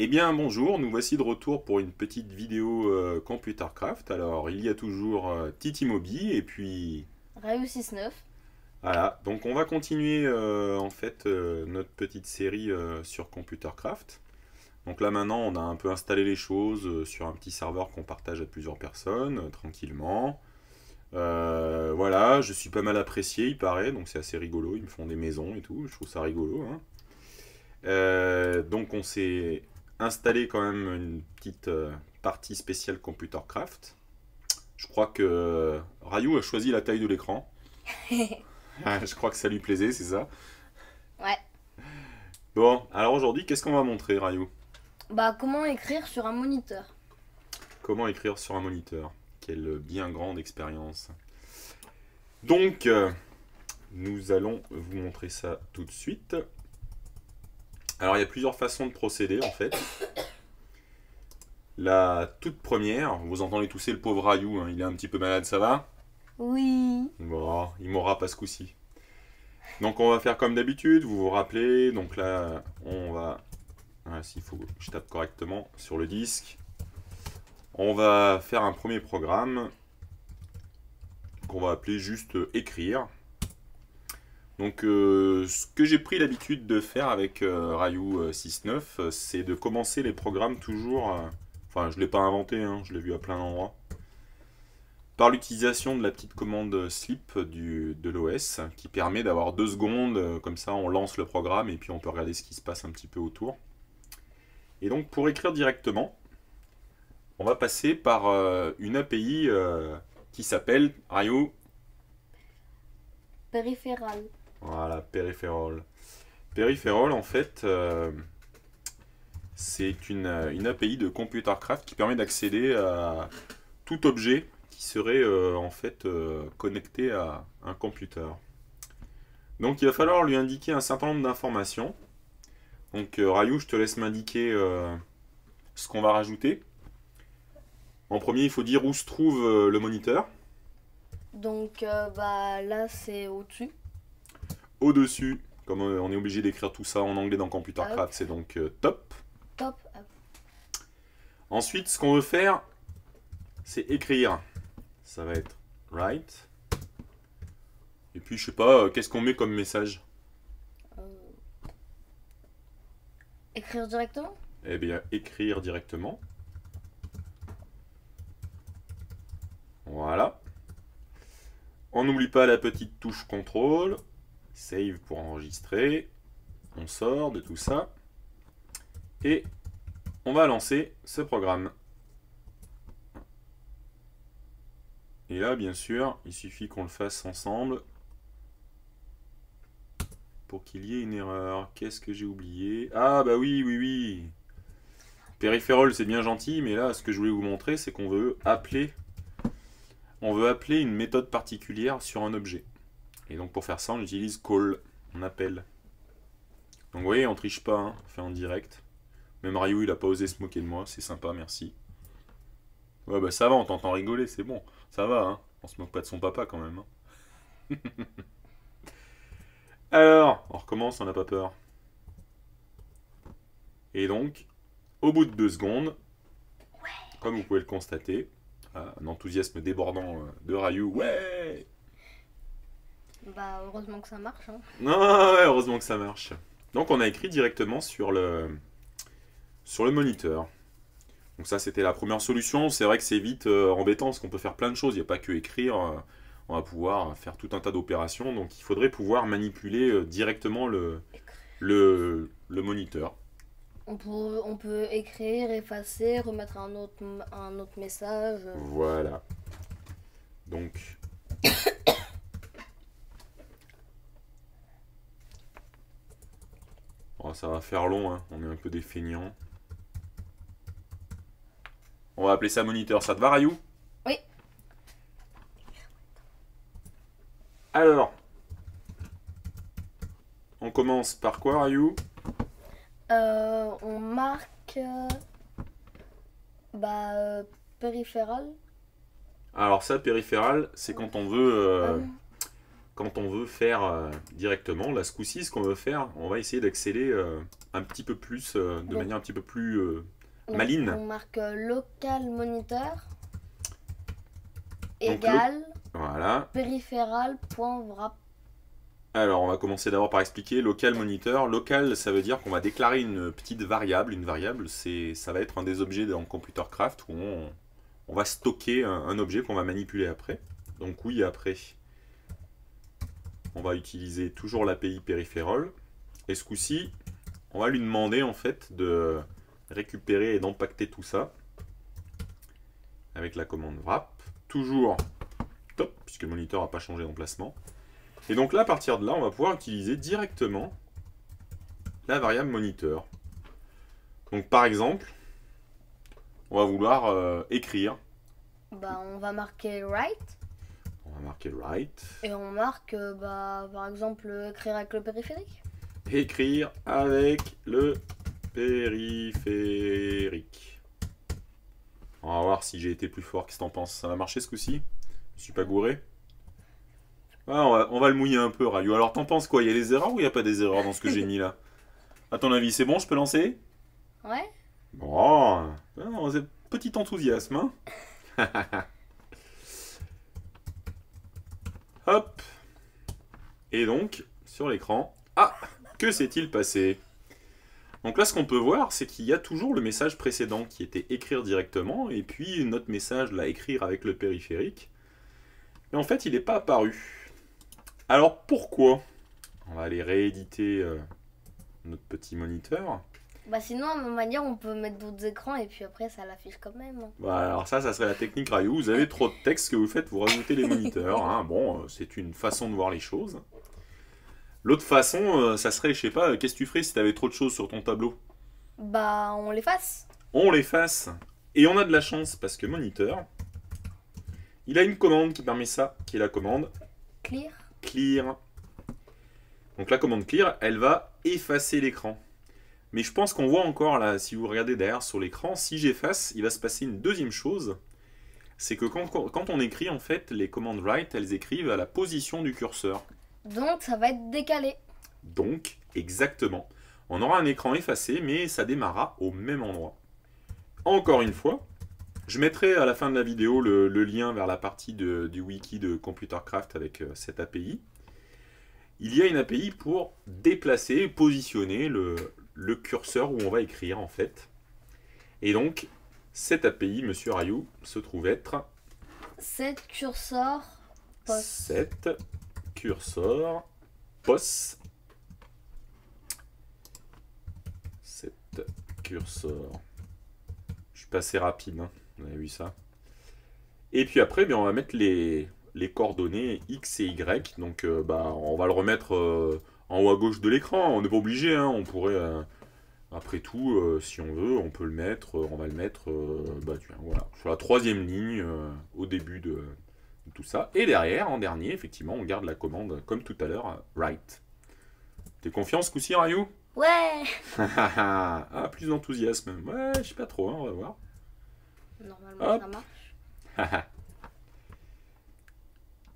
Eh bien bonjour, nous voici de retour pour une petite vidéo euh, ComputerCraft. Alors il y a toujours euh, Titi Mobi et puis... Rayu69. Voilà, donc on va continuer euh, en fait notre petite série sur ComputerCraft. Donc là maintenant on a un peu installé les choses sur un petit serveur qu'on partage à plusieurs personnes, tranquillement. voilà, je suis pas mal apprécié il paraît, donc c'est assez rigolo, ils me font des maisons et tout, je trouve ça rigolo. Hein. donc on s'est installer quand même une petite euh, partie spéciale ComputerCraft. Je crois que euh, Rayou a choisi la taille de l'écran. je crois que ça lui plaisait, c'est ça Ouais. Bon, alors aujourd'hui, qu'est-ce qu'on va montrer, Rayou Bah, comment écrire sur un moniteur. Comment écrire sur un moniteur Quelle bien grande expérience. Donc, euh, nous allons vous montrer ça tout de suite. Alors il y a plusieurs façons de procéder en fait. La toute première, vous entendez tousser le pauvre Ayou, hein, il est un petit peu malade, ça va Oui. Bon, il m'aura pas ce coup-ci. Donc on va faire comme d'habitude, vous vous rappelez, donc là on va, ah, s'il faut je tape correctement sur le disque, on va faire un premier programme qu'on va appeler juste euh, écrire. Donc euh, ce que j'ai pris l'habitude de faire avec euh, 6.9, euh, euh, c'est de commencer les programmes toujours... Enfin, je ne l'ai pas inventé, hein, je l'ai vu à plein d'endroits. Par l'utilisation de la petite commande slip de l'OS, qui permet d'avoir deux secondes, comme ça on lance le programme et puis on peut regarder ce qui se passe un petit peu autour. Et donc pour écrire directement, on va passer par une API qui s'appelle Rayou... Peripheral voilà, périphérol. Périphérol, en fait, euh, c'est une, API de ComputerCraft qui permet d'accéder à tout objet qui serait euh, en fait euh, connecté à un computer. Donc il va falloir lui indiquer un certain nombre d'informations. Donc Rayou, je te laisse m'indiquer ce qu'on va rajouter. En premier, il faut dire où se trouve le moniteur. Donc bah, là, c'est au-dessus au-dessus. Comme euh, on est obligé d'écrire tout ça en anglais dans Computercraft, ah c'est donc euh, top. Ensuite, ce qu'on veut faire, c'est écrire. Ça va être write. Et puis, je sais pas, euh, qu'est-ce qu'on met comme message Écrire directement Eh bien, écrire directement. Voilà. On n'oublie pas la petite touche contrôle. Save pour enregistrer. On sort de tout ça. Et on va lancer ce programme. Et là, bien sûr, il suffit qu'on le fasse ensemble pour qu'il y ait une erreur. Qu'est-ce que j'ai oublié Ah bah oui, oui, oui Peripheral, c'est bien gentil, mais là, ce que je voulais vous montrer, c'est qu'on veut appeler, on veut appeler une méthode particulière sur un objet. Et donc pour faire ça, on utilise call, on appelle. Donc vous voyez, on triche pas, hein, on fait en direct. Même Ryu, il a pas osé se moquer de moi, c'est sympa, merci. Ouais, bah ça va, on t'entend rigoler, c'est bon. Ça va, hein. On se moque pas de son papa quand même. Hein. Alors, on recommence, on n'a pas peur. Et donc, au bout de deux secondes, comme vous pouvez le constater, euh, un enthousiasme débordant euh, de Ryu, ouais bah, heureusement que ça marche. Hein. heureusement que ça marche. Donc, on a écrit directement sur le, sur le moniteur. Donc ça, c'était la première solution. C'est vrai que c'est vite euh, embêtant parce qu'on peut faire plein de choses. Il n'y a pas que écrire. Euh, on va pouvoir faire tout un tas d'opérations. Donc il faudrait pouvoir manipuler euh, directement le, le, moniteur. On peut, écrire, effacer, remettre un un autre message. Voilà. Donc Oh, ça va faire long, hein. on est un peu des feignants. On va appeler ça moniteur, ça te va Rayou Oui. Alors, on commence par quoi Rayou euh, On marque... Euh, bah, euh, Alors ça, périphéral, c'est quand on veut quand on veut faire euh, directement. la ce coup-ci, ce qu'on veut faire, on va essayer d'accélérer euh, un petit peu plus, euh, de manière un petit peu plus maligne. On marque local monitor égal voilà. wrap Alors, on va commencer d'abord par expliquer local monitor. Local, ça veut dire qu'on va déclarer une petite variable. Une variable, c'est, ça va être un des objets dans ComputerCraft où on, va stocker un objet qu'on va manipuler après. Donc oui, après, on va utiliser toujours l'API périphérique Et ce coup-ci, on va lui demander en fait de récupérer et d'empacter tout ça avec la commande wrap. Toujours top, puisque le moniteur n'a pas changé d'emplacement. Et donc là, à partir de là, on va pouvoir utiliser directement la variable moniteur. Donc par exemple, on va vouloir euh, écrire. Bah, on va marquer write. On marque marquer Et on marque, euh, bah, par exemple, euh, écrire avec le périphérique. Écrire avec le périphérique. On va voir si j'ai été plus fort. Qu'est-ce que t'en penses Ça a marcher ce coup-ci Je suis pas gouré ah, on, va, on, va, le mouiller un peu, Radio. Alors, t'en penses quoi Il y a des erreurs ou il n'y a pas des erreurs dans ce que j'ai mis là À ton avis, c'est bon Je peux lancer Ouais. Bon, ah, petit enthousiasme. Hein Hop. Et donc, sur l'écran, ah, que s'est-il passé donc là, ce qu'on peut voir, c'est qu'il y a toujours le message précédent qui était écrire directement, et puis notre message l'a écrire avec le périphérique. Mais en fait, il n'est pas apparu. Alors pourquoi On va aller rééditer euh, notre petit moniteur. Bah sinon, à ma manière, on peut mettre d'autres écrans et puis après, ça l'affiche quand même. Hein. Bah, alors ça, ça serait la technique Rayou. Vous avez trop de texte que vous faites, vous rajoutez les moniteurs. Hein. Bon, euh, c'est une façon de voir les choses. L'autre façon, euh, ça serait, je sais pas, euh, qu'est-ce que tu ferais si t'avais trop de choses sur ton tableau Bah, on les On l'efface. Et on a de la chance parce que Moniteur, il a une commande qui permet ça, qui est la commande Clear. Clear. Donc la commande Clear, elle va effacer l'écran. Mais je pense qu'on voit encore, là, si vous regardez derrière sur l'écran, si j'efface, il va se passer une deuxième chose. C'est que quand, on écrit, en fait, les commandes write, elles écrivent à la position du curseur. Donc, ça va être décalé. Donc, exactement. On aura un écran effacé, mais ça démarra au même endroit. Encore une fois, je mettrai à la fin de la vidéo le, lien vers la partie du wiki de ComputerCraft avec euh, cette API. Il y a une API pour déplacer, positionner le, le curseur où on va écrire en fait. Et donc, cette API, monsieur Rayou, se trouve être 7 curseur POS. 7 curseur POS. 7 curseur. Je suis passé rapide, hein. vous avez vu ça. Et puis après, eh bien, on va mettre les, les coordonnées x et y. Donc euh, bah, on va le remettre euh, en haut à gauche de l'écran. On n'est pas obligé, hein. on pourrait... Euh, après tout, euh, si on veut, on peut le mettre, euh, on va le mettre bah, voilà, sur la troisième ligne au début de, tout ça. Et derrière, en dernier, effectivement, on garde la commande comme tout à l'heure, right. T'es confiant ce coup-ci, Rayou Ouais Ah, plus d'enthousiasme. Ouais, je sais pas trop, hein, on va voir. Normalement, ça marche.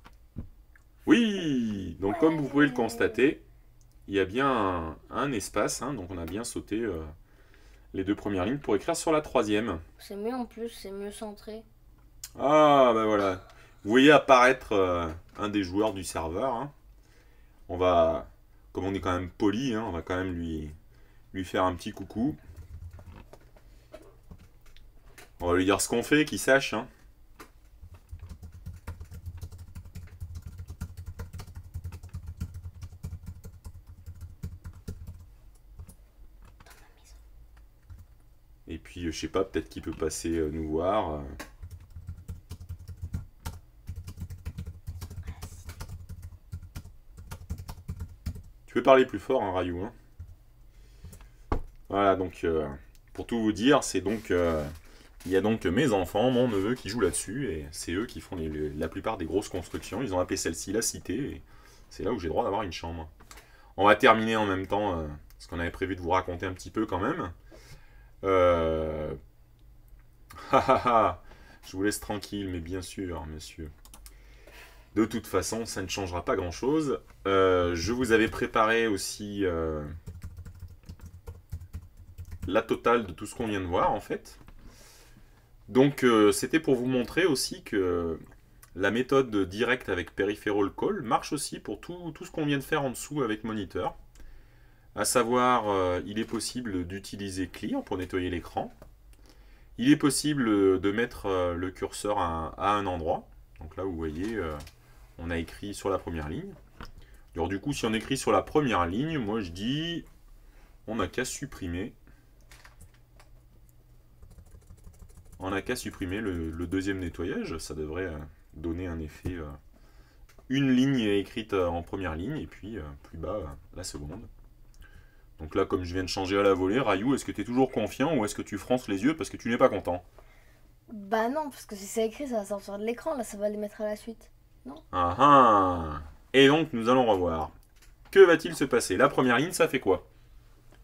oui Donc, comme vous pouvez le constater, il y a bien un, espace, hein, donc on a bien sauté euh, les deux premières lignes pour écrire sur la troisième. C'est mieux en plus, c'est mieux centré. Ah, ben voilà. Vous voyez apparaître euh, un des joueurs du serveur. Hein. On va, comme on est quand même poli, hein, on va quand même lui, lui faire un petit coucou. On va lui dire ce qu'on fait, qu'il sache. Et puis, je sais pas, peut-être qu'il peut passer euh, nous voir. Euh. Tu peux parler plus fort, hein, Rayou. Hein. voilà, donc, euh, pour tout vous dire, c'est donc... il y a donc mes enfants, mon neveu qui jouent là-dessus, et c'est eux qui font la plupart des grosses constructions. Ils ont appelé celle-ci la cité, et c'est là où j'ai droit d'avoir une chambre. On va terminer en même temps ce qu'on avait prévu de vous raconter un petit peu quand même. Euh, je vous laisse tranquille, mais bien sûr, monsieur. De toute façon, ça ne changera pas grand-chose. Euh, je vous avais préparé aussi euh, la totale de tout ce qu'on vient de voir, en fait. Donc, c'était pour vous montrer aussi que la méthode directe avec Peripheral Call marche aussi pour tout, tout ce qu'on vient de faire en dessous avec Moniteur à savoir, euh, il est possible d'utiliser Clear pour nettoyer l'écran. Il est possible de mettre euh, le curseur à, un, endroit. Donc là, vous voyez, euh, on a écrit sur la première ligne. Alors du coup, si on écrit sur la première ligne, moi je dis, on n'a qu'à supprimer. On n'a qu'à supprimer le, le, deuxième nettoyage. Ça devrait donner un effet. une ligne écrite en première ligne et puis plus bas la seconde. Donc là, comme je viens de changer à la volée, Rayou, est-ce que tu es toujours confiant ou est-ce que tu fronces les yeux parce que tu n'es pas content Bah non, parce que si c'est écrit, ça va sortir de l'écran, là, ça va les mettre à la suite. Non Ah ah Et donc, nous allons revoir. Que va-t-il se passer La première ligne, ça fait quoi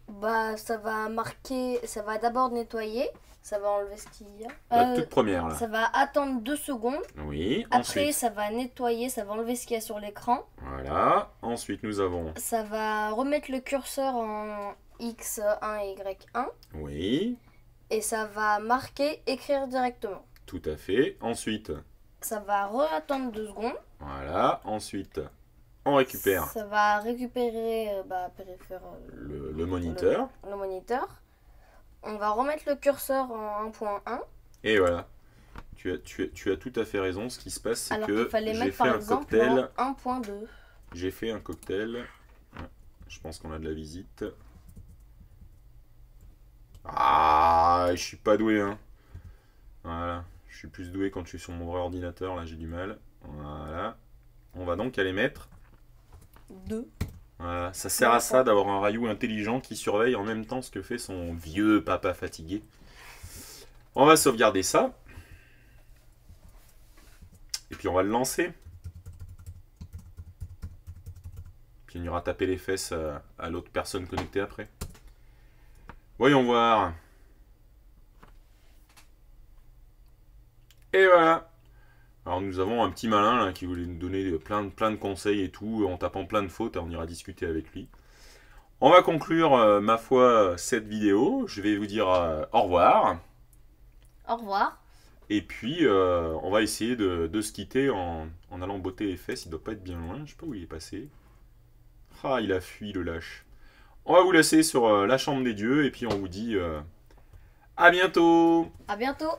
Bah, ça va marquer, ça va d'abord nettoyer, ça va enlever ce qu'il y a. La euh, toute première, là. Ça va attendre deux secondes. Oui. Après, ça va nettoyer, ça va enlever ce qu'il y a sur l'écran. Voilà. Ensuite, nous avons. Ça va remettre le curseur en X1 et Y1. Oui. Et ça va marquer écrire directement. Tout à fait. Ensuite. Ça va re-attendre deux secondes. Voilà. Ensuite. On récupère. Ça va récupérer euh, bah, préfère, euh, le, moniteur. le moniteur. On va remettre le curseur en 1.1. Et voilà. Tu as, tu, tu as, tout à fait raison. Ce qui se passe, c'est que j'ai fait un cocktail. 1.2. J'ai fait un cocktail. Je pense qu'on a de la visite. Ah, je suis pas doué. Hein. Voilà. Je suis plus doué quand je suis sur mon vrai ordinateur. Là, j'ai du mal. Voilà. On va donc aller mettre... 2 ça sert à ça d'avoir un Rayou intelligent qui surveille en même temps ce que fait son vieux papa fatigué. On va sauvegarder ça. Et puis on va le lancer. Puis on ira taper les fesses à l'autre personne connectée après. Voyons voir. Et voilà. Alors nous avons un petit malin qui voulait nous donner plein, de conseils et tout, en tapant plein de fautes, on ira discuter avec lui. On va conclure, euh, ma foi, cette vidéo. Je vais vous dire euh, au revoir. Au revoir. Et puis, euh, on va essayer de, se quitter en, allant beauté les fesses. Il doit pas être bien loin. Je sais pas où il est passé. Ah, il a fui le lâche. On va vous laisser sur la chambre des dieux et puis on vous dit à bientôt. À bientôt.